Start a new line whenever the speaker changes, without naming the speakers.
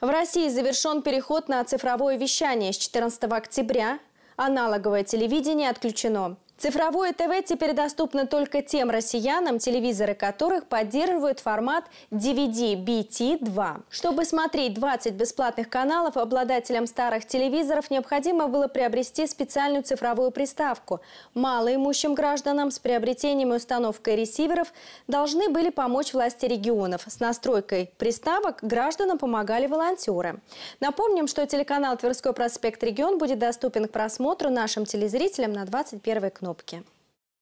В России завершен переход на цифровое вещание с 14 октября. Аналоговое телевидение отключено. Цифровое ТВ теперь доступно только тем россиянам, телевизоры которых поддерживают формат DVD-BT2. Чтобы смотреть 20 бесплатных каналов, обладателям старых телевизоров необходимо было приобрести специальную цифровую приставку. Малоимущим гражданам с приобретением и установкой ресиверов должны были помочь власти регионов. С настройкой приставок гражданам помогали волонтеры. Напомним, что телеканал «Тверской проспект Регион» будет доступен к просмотру нашим телезрителям на 21 кнопке кнопки.